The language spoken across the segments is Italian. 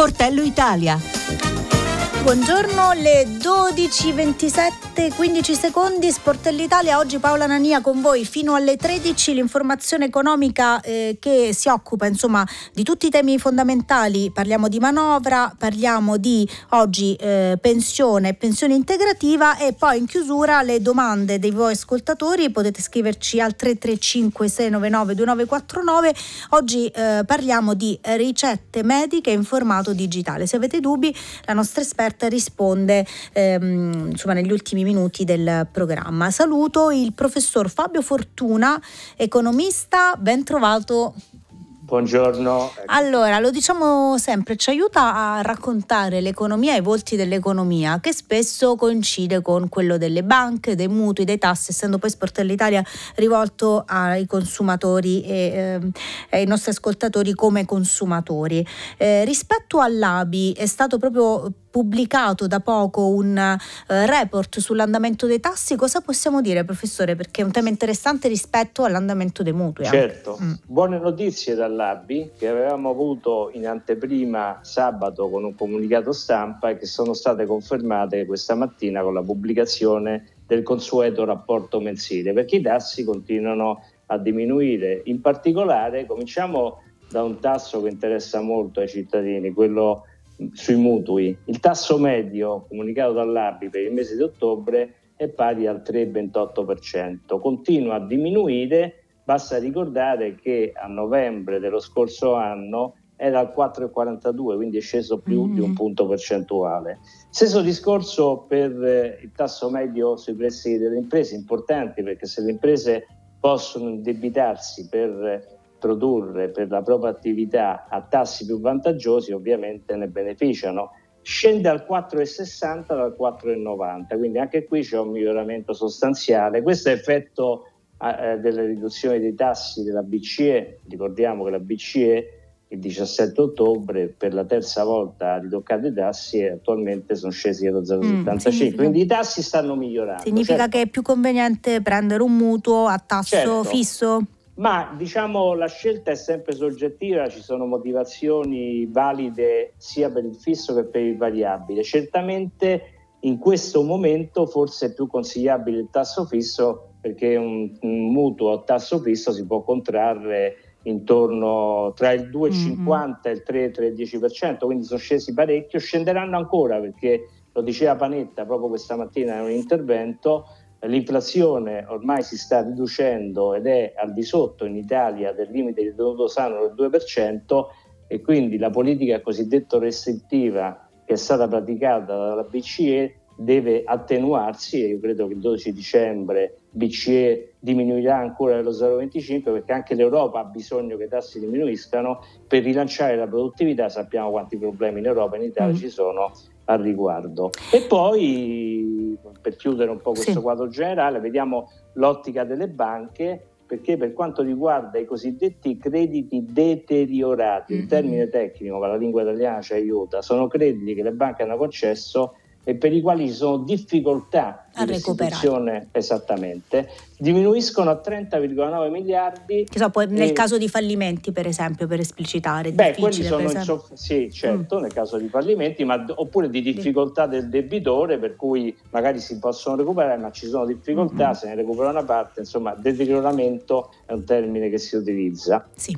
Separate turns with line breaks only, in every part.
Sportello Italia. Buongiorno, le 12.27, 15 secondi, Sportelli Italia. Oggi Paola Nania con voi fino alle 13. L'informazione economica eh, che si occupa insomma di tutti i temi fondamentali. Parliamo di manovra, parliamo di oggi eh, pensione, pensione integrativa e poi in chiusura le domande dei voi ascoltatori. Potete scriverci al 335-699-2949. Oggi eh, parliamo di ricette mediche in formato digitale. Se avete dubbi, la nostra esperta Bert risponde ehm, insomma, negli ultimi minuti del programma. Saluto il professor Fabio Fortuna, economista, ben trovato.
Buongiorno.
Allora, lo diciamo sempre, ci aiuta a raccontare l'economia e i volti dell'economia, che spesso coincide con quello delle banche, dei mutui, dei tassi, essendo poi Sportello Italia rivolto ai consumatori e eh, ai nostri ascoltatori come consumatori. Eh, rispetto all'ABI è stato proprio pubblicato da poco un eh, report sull'andamento dei tassi, cosa possiamo dire professore? Perché è un tema interessante rispetto all'andamento dei mutui. Certo,
mm. buone notizie dall'ABI che avevamo avuto in anteprima sabato con un comunicato stampa e che sono state confermate questa mattina con la pubblicazione del consueto rapporto mensile, perché i tassi continuano a diminuire. In particolare cominciamo da un tasso che interessa molto ai cittadini, quello sui mutui. Il tasso medio comunicato dall'ABI per il mese di ottobre è pari al 3,28%, continua a diminuire, basta ricordare che a novembre dello scorso anno era al 4,42, quindi è sceso più mm. di un mm. punto percentuale. Stesso discorso per eh, il tasso medio sui prestiti delle imprese, importanti perché se le imprese possono indebitarsi per produrre per la propria attività a tassi più vantaggiosi ovviamente ne beneficiano. Scende al 4,60 dal 4,90, quindi anche qui c'è un miglioramento sostanziale. Questo è effetto eh, eh delle riduzioni dei tassi della BCE, ricordiamo che la BCE il 17 ottobre per la terza volta ha ritoccato i tassi e attualmente sono scesi allo 0,75 mm, quindi i tassi stanno migliorando significa certo.
che è più conveniente prendere un mutuo a tasso certo. fisso?
ma diciamo la scelta è sempre soggettiva, ci sono motivazioni valide sia per il fisso che per il variabile. Certamente in questo momento forse è più consigliabile il tasso fisso perché un, un mutuo a tasso fisso si può contrarre intorno tra il 2,50 mm-hmm. e il 3,10%, quindi sono scesi parecchio, scenderanno ancora perché lo diceva Panetta proprio questa mattina in un intervento, l'inflazione ormai si sta riducendo ed è al di sotto in Italia del limite di tenuto sano del 2% e quindi la politica cosiddetta restrittiva che è stata praticata dalla BCE deve attenuarsi e io credo che il 12 dicembre BCE diminuirà ancora dello 0,25 perché anche l'Europa ha bisogno che i tassi diminuiscano per rilanciare la produttività, sappiamo quanti problemi in Europa e in Italia mm. ci sono al riguardo. E poi per chiudere un po' questo sì. quadro generale, vediamo l'ottica delle banche perché per quanto riguarda i cosiddetti crediti deteriorati, mm-hmm. il termine tecnico ma la lingua italiana ci aiuta, sono crediti che le banche hanno concesso e per i quali ci sono difficoltà a di recuperazione Esattamente, diminuiscono a 30,9 miliardi. Che so, poi nel e... caso di
fallimenti, per esempio, per esplicitare. Beh, quelli sono insoff-
sì, mm. certo, mm. nel caso di fallimenti, ma, oppure di difficoltà del debitore, per cui magari si possono recuperare, ma ci sono difficoltà, mm. se ne recupera una parte, insomma, deterioramento è un termine che si utilizza.
Sì.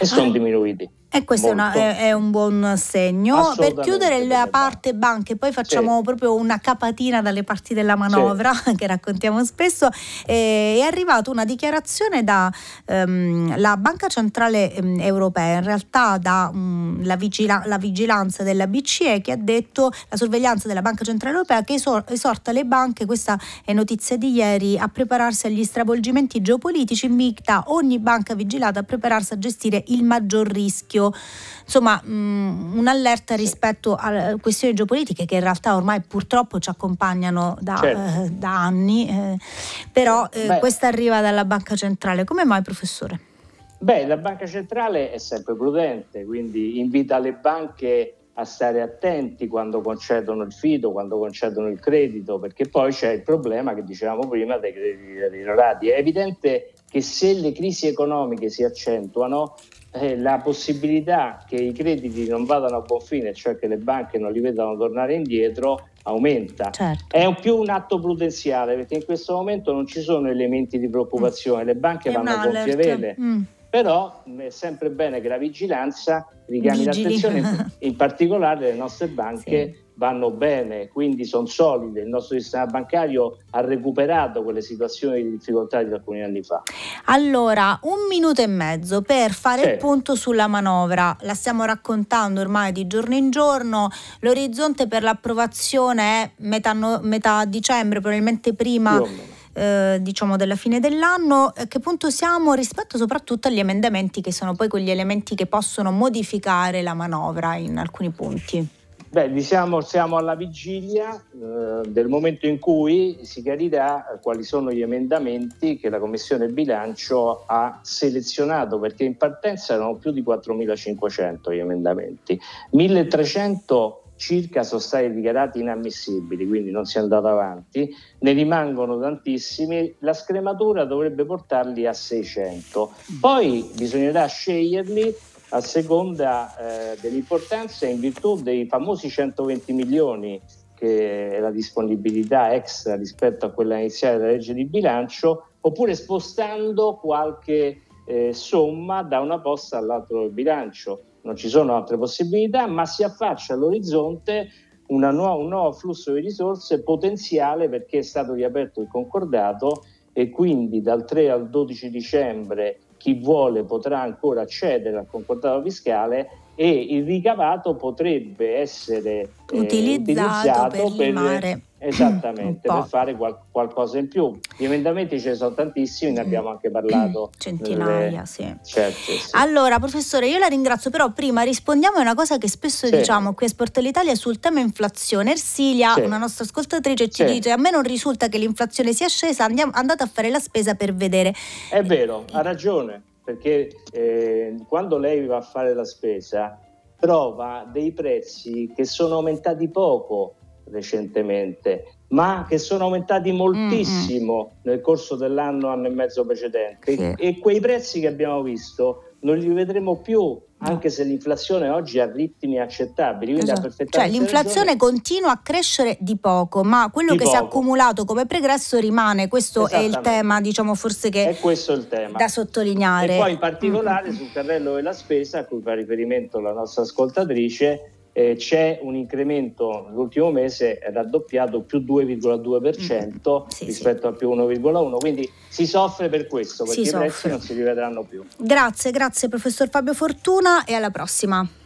E sono ah.
diminuiti. E questo è, una, è,
è, un buon segno. Per chiudere la parte banche, poi facciamo sì. proprio una capatina dalle parti della manovra sì. che raccontiamo spesso, eh, è arrivata una dichiarazione dalla ehm, Banca Centrale ehm, Europea, in realtà dalla mm, vigila, vigilanza della BCE che ha detto, la sorveglianza della Banca Centrale Europea che esorta le banche, questa è notizia di ieri, a prepararsi agli stravolgimenti geopolitici, invita ogni banca vigilata a prepararsi a gestire il maggior rischio insomma, mh, mm, un'allerta rispetto a questioni geopolitiche che in realtà ormai purtroppo ci accompagnano da, certo. eh, da anni, eh, però eh, questa arriva dalla Banca Centrale. Come mai, professore?
Beh, la Banca Centrale è sempre prudente, quindi invita le banche a stare attenti quando concedono il fido, quando concedono il credito, perché poi c'è il problema che dicevamo prima dei crediti deteriorati. È evidente che se le crisi economiche si accentuano, eh, la possibilità che i crediti non vadano a buon fine, cioè che le banche non li vedano tornare indietro, aumenta. Certo. È un più un atto prudenziale perché in questo momento non ci sono elementi di preoccupazione, mm. le banche È vanno a gonfie vele. Mm però mm, è sempre bene che la vigilanza richiami Vigili. l'attenzione, in particolare le nostre banche sì. vanno bene, quindi sono solide, il nostro sistema bancario ha recuperato quelle situazioni di difficoltà di alcuni anni fa.
Allora, un minuto e mezzo per fare sì. il punto sulla manovra, la stiamo raccontando ormai di giorno in giorno, l'orizzonte per l'approvazione è metà, no- metà dicembre, probabilmente prima eh, diciamo della fine dell'anno, a eh, che punto siamo rispetto soprattutto agli emendamenti che sono poi quegli elementi che possono modificare la manovra in alcuni punti?
Beh, diciamo siamo alla vigilia eh, del momento in cui si chiarirà quali sono gli emendamenti che la Commissione bilancio ha selezionato, perché in partenza erano più di 4.500 gli emendamenti. 1.300 circa sono stati dichiarati inammissibili, quindi non si è andato avanti, ne rimangono tantissimi, la scrematura dovrebbe portarli a 600. Poi bisognerà sceglierli a seconda eh, dell'importanza in virtù dei famosi 120 milioni che è la disponibilità extra rispetto a quella iniziale della legge di bilancio, oppure spostando qualche eh, somma da una posta all'altra del bilancio non ci sono altre possibilità, ma si affaccia all'orizzonte nuova, un nuovo flusso di risorse potenziale perché è stato riaperto il concordato e quindi dal 3 al 12 dicembre chi vuole potrà ancora accedere al concordato fiscale e il ricavato potrebbe essere utilizzato, eh, utilizzato per, per Esattamente, per fare qual- qualcosa in più. Gli emendamenti ce ne sono tantissimi, ne abbiamo anche parlato. Centinaia, nelle... sì.
Certo, sì. Allora, professore, io la ringrazio, però prima rispondiamo a una cosa che spesso sì. diciamo qui a Sport Italia sul tema inflazione. Ersilia, sì. una nostra ascoltatrice, ci dice a me non risulta che l'inflazione sia scesa, andiamo, andate a fare la spesa per vedere. È
vero, ha ragione perché eh, quando lei va a fare la spesa trova dei prezzi che sono aumentati poco recentemente, ma che sono aumentati moltissimo mm-hmm. nel corso dell'anno, anno e mezzo precedente sì. e quei prezzi che abbiamo visto non li vedremo più anche esatto. se l'inflazione oggi è a ritmi accettabili. Esatto. Cioè, l'inflazione ragione...
continua a crescere di poco, ma quello di che poco. si è accumulato come pregresso rimane. Questo è il tema, diciamo, forse che è da sottolineare. E poi in
particolare mm-hmm. sul terreno della spesa, a cui fa riferimento la nostra ascoltatrice, eh, c'è un incremento l'ultimo mese è raddoppiato più 2,2% mm, sì, rispetto sì. al più 1,1 quindi si soffre per questo perché i prezzi non si rivedranno più
grazie grazie professor Fabio Fortuna e alla prossima